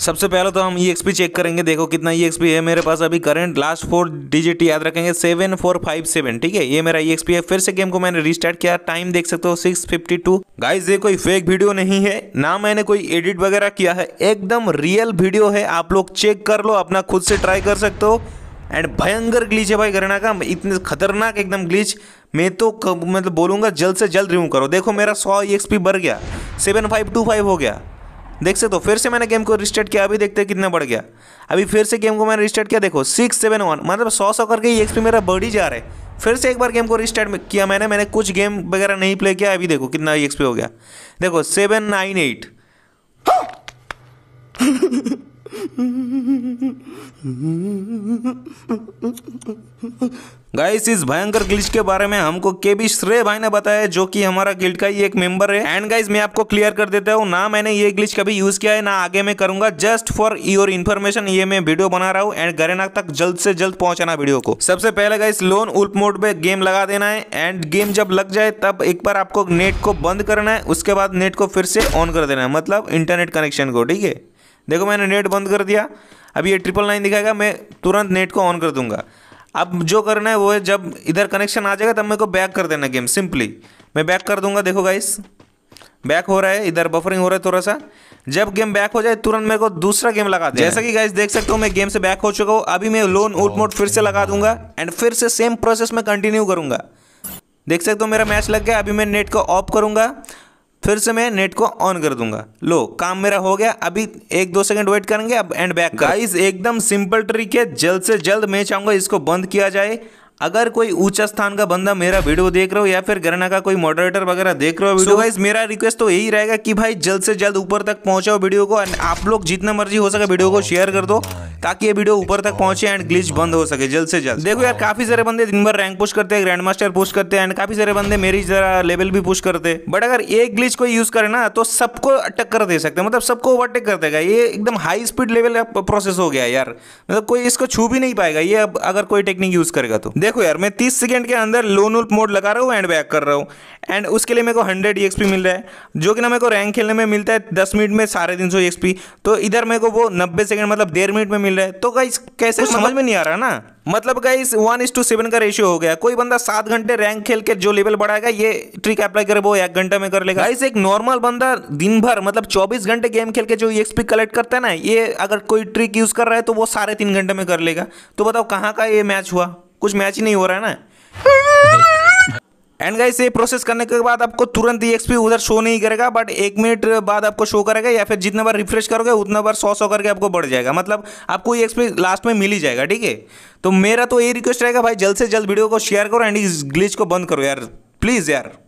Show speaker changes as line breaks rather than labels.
सबसे पहले तो हम ई एक्स पी चेक करेंगे देखो कितना ई एक्स पी है मेरे पास अभी करंट लास्ट फोर डिजिट याद रखेंगे सेवन फोर फाइव सेवन ठीक है ये मेरा ई एक्स पी है फिर से गेम को मैंने रिस्टार्ट किया टाइम देख सकते हो सिक्स फिफ्टी टू गाइज ये कोई फेक वीडियो नहीं है ना मैंने कोई एडिट वगैरह किया है एकदम रियल वीडियो है आप लोग चेक कर लो अपना खुद से ट्राई कर सकते हो एंड भयंकर ग्लीच है भाई करना का इतने खतरनाक एकदम ग्लीच मैं तो मतलब बोलूँगा जल्द से जल्द रिमूव करो देखो मेरा सौ ई एक्स पी बढ़ गया सेवन फाइव टू फाइव हो गया देख सकते हो फिर से मैंने गेम को रिस्टार्ट किया अभी देखते हैं कितना बढ़ गया अभी फिर से गेम को मैंने रिस्टार्ट किया देखो सिक्स सेवन वन मतलब सौ सौ करके ही एक्सपी मेरा बढ़ ही जा रहा है फिर से एक बार गेम को रिस्टार्ट किया मैंने मैंने कुछ गेम वगैरह नहीं प्ले किया अभी देखो कितना एक्सपी हो गया देखो सेवन नाइन एट गाइस इस भयंकर ग्लिच के बारे में हमको के बी श्रेय भाई ने बताया जो कि हमारा गिल्ड का ही एक मेंबर है एंड गाइस मैं आपको क्लियर कर देता हूँ ना मैंने ये ग्लिच कभी यूज किया है ना आगे मैं करूंगा जस्ट फॉर योर इन्फॉर्मेशन ये मैं वीडियो बना रहा हूँ एंड गरेना तक जल्द से जल्द पहुंचाना वीडियो को सबसे पहले गाइस लोन उल्प मोड पे गेम लगा देना है एंड गेम जब लग जाए तब एक बार आपको नेट को बंद करना है उसके बाद नेट को फिर से ऑन कर देना है मतलब इंटरनेट कनेक्शन को ठीक है देखो मैंने नेट बंद कर दिया अब ये ट्रिपल नाइन दिखाएगा मैं तुरंत नेट को ऑन कर दूंगा अब जो करना है वो है जब इधर कनेक्शन आ जाएगा तब मेरे को बैक कर देना गेम सिंपली मैं बैक कर दूंगा देखो गाइस बैक हो रहा है इधर बफरिंग हो रहा है थोड़ा सा जब गेम बैक हो जाए तुरंत मेरे को दूसरा गेम लगा दे जैसा कि गाइस देख सकते हो मैं गेम से बैक हो चुका हूँ अभी मैं लोन आउट मोड फिर से लगा दूंगा एंड फिर से सेम प्रोसेस में कंटिन्यू करूंगा देख सकते हो मेरा मैच लग गया अभी मैं नेट को ऑफ करूंगा फिर से मैं नेट को ऑन कर दूंगा लो काम मेरा हो गया अभी एक दो सेकंड वेट करेंगे अब एंड बैक गाइस एकदम सिंपल ट्रिक है जल्द से जल्द मैं चाहूंगा इसको बंद किया जाए अगर कोई ऊंचा स्थान का बंदा मेरा वीडियो देख रहे हो या फिर गरना का कोई मॉडरेटर वगैरह देख रहे हो वीडियो so तो मेरा रिक्वेस्ट तो यही रहेगा कि भाई जल्द से जल्द ऊपर तक पहुंचाओ वीडियो को आप लोग जितना मर्जी हो सके वीडियो को शेयर oh, कर दो ताकि ये वीडियो ऊपर तक पहुंचे एंड ग्लिच बंद हो सके जल्द से जल्द देखो यार काफी सारे बंदे दिन भर रैंक पुश करते हैं ग्रैंड मास्टर पुश करते हैं एंड काफी सारे बंदे मेरी जरा लेवल भी पुश करते हैं बट अगर एक ग्लिच को यूज करे ना तो सबको टक्कर दे सकते हैं मतलब सबको ओवरटेक कर देगा ये एकदम हाई स्पीड लेवल का प्रोसेस हो गया यार मतलब कोई इसको छू भी नहीं पाएगा ये अब अगर कोई टेक्निक यूज करेगा तो देखो यार मैं तीस सेकेंड के अंदर लोन उल्प मोड लगा रहा हूँ एंड बैक कर रहा हूँ एंड उसके लिए मेरे को हंड्रेड ई e मिल रहा है जो कि ना मेरे को रैंक खेलने में मिलता है दस मिनट में साढ़े तीन सौ e तो इधर मेरे को वो नब्बे सेकेंड मतलब डेढ़ मिनट में मिल रहा है तो गाइस कैसे मतलब, समझ में नहीं आ रहा ना मतलब guys one is to seven का रेशियो हो गया कोई बंदा सात घंटे रैंक खेल के जो लेवल बढ़ाएगा ये ट्रिक अप्लाई करे वो एक घंटे में कर लेगा गाइस एक नॉर्मल बंदा दिन भर मतलब चौबीस घंटे गेम खेल के जो एक्सपी कलेक्ट करता है ना ये अगर कोई ट्रिक यूज कर रहा है तो वो साढ़े तीन घंटे में कर लेगा तो बताओ कहाँ का ये मैच हुआ कुछ मैच ही नहीं हो रहा है ना एंड गाइस ये प्रोसेस करने के बाद आपको तुरंत एक्सपी उधर शो नहीं करेगा बट एक मिनट बाद आपको शो करेगा या फिर जितना बार रिफ्रेश करोगे उतना बार सौ सौ करके आपको बढ़ जाएगा मतलब आपको ये एक्सपी लास्ट में मिल ही जाएगा ठीक है तो मेरा तो ये रिक्वेस्ट रहेगा भाई जल्द से जल्द वीडियो को शेयर करो एंड इस ग्लिच को बंद करो यार प्लीज़ यार